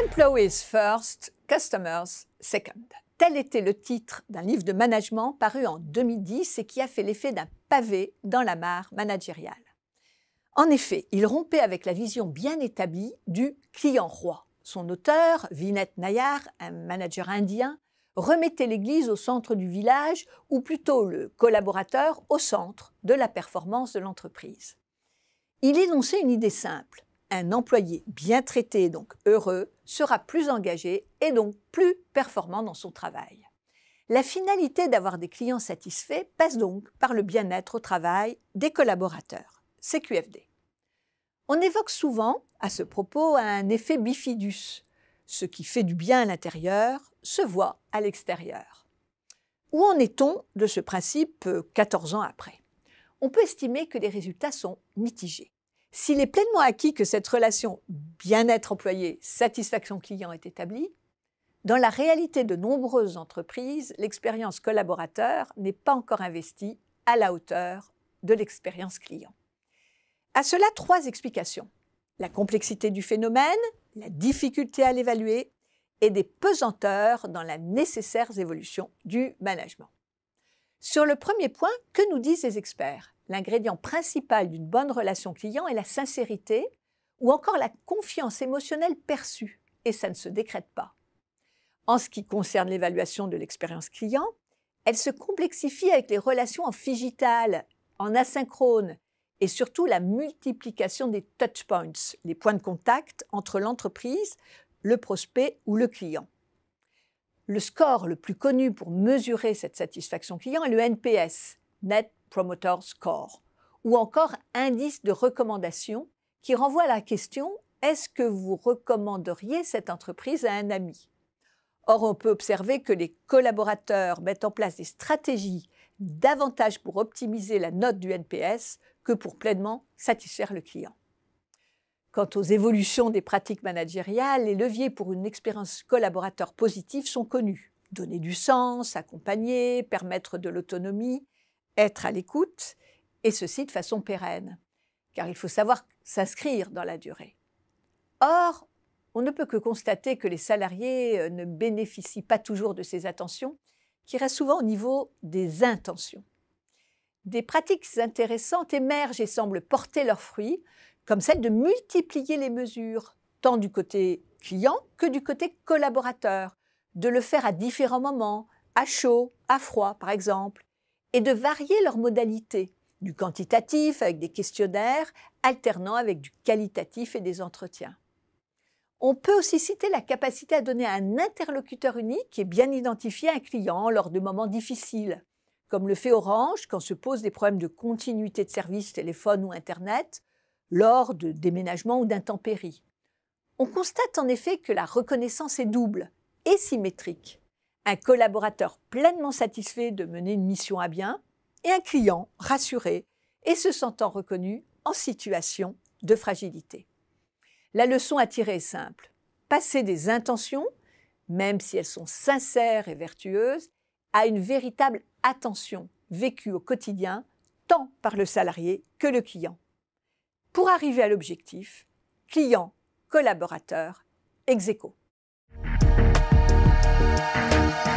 Employees First, Customers Second. Tel était le titre d'un livre de management paru en 2010 et qui a fait l'effet d'un pavé dans la mare managériale. En effet, il rompait avec la vision bien établie du client roi. Son auteur, Vinette Nayar, un manager indien, remettait l'Église au centre du village, ou plutôt le collaborateur au centre de la performance de l'entreprise. Il énonçait une idée simple un employé bien traité, donc heureux, sera plus engagé et donc plus performant dans son travail. La finalité d'avoir des clients satisfaits passe donc par le bien-être au travail des collaborateurs, CQFD. On évoque souvent, à ce propos, un effet bifidus. Ce qui fait du bien à l'intérieur se voit à l'extérieur. Où en est-on de ce principe 14 ans après On peut estimer que les résultats sont mitigés. S'il est pleinement acquis que cette relation bien-être employé, satisfaction client est établie, dans la réalité de nombreuses entreprises, l'expérience collaborateur n'est pas encore investie à la hauteur de l'expérience client. À cela, trois explications. La complexité du phénomène, la difficulté à l'évaluer et des pesanteurs dans la nécessaire évolution du management. Sur le premier point, que nous disent les experts l'ingrédient principal d'une bonne relation client est la sincérité ou encore la confiance émotionnelle perçue, et ça ne se décrète pas. En ce qui concerne l'évaluation de l'expérience client, elle se complexifie avec les relations en figital, en asynchrone, et surtout la multiplication des touchpoints, les points de contact entre l'entreprise, le prospect ou le client. Le score le plus connu pour mesurer cette satisfaction client est le NPS, Net Promoter Score, ou encore indice de recommandation qui renvoie à la question est-ce que vous recommanderiez cette entreprise à un ami Or, on peut observer que les collaborateurs mettent en place des stratégies davantage pour optimiser la note du NPS que pour pleinement satisfaire le client. Quant aux évolutions des pratiques managériales, les leviers pour une expérience collaborateur positive sont connus. Donner du sens, accompagner, permettre de l'autonomie, être à l'écoute, et ceci de façon pérenne, car il faut savoir s'inscrire dans la durée. Or, on ne peut que constater que les salariés euh, ne bénéficient pas toujours de ces attentions, qui restent souvent au niveau des intentions. Des pratiques intéressantes émergent et semblent porter leurs fruits, comme celle de multiplier les mesures, tant du côté client que du côté collaborateur, de le faire à différents moments, à chaud, à froid par exemple, et de varier leurs modalités, du quantitatif avec des questionnaires, alternant avec du qualitatif et des entretiens. On peut aussi citer la capacité à donner à un interlocuteur unique et bien identifier un client lors de moments difficiles, comme le fait Orange quand se posent des problèmes de continuité de service téléphone ou Internet, lors de déménagements ou d'intempéries. On constate en effet que la reconnaissance est double et symétrique un collaborateur pleinement satisfait de mener une mission à bien et un client rassuré et se sentant reconnu en situation de fragilité. La leçon à tirer est simple. Passer des intentions, même si elles sont sincères et vertueuses, à une véritable attention vécue au quotidien, tant par le salarié que le client. Pour arriver à l'objectif, client, collaborateur, ex Thank you.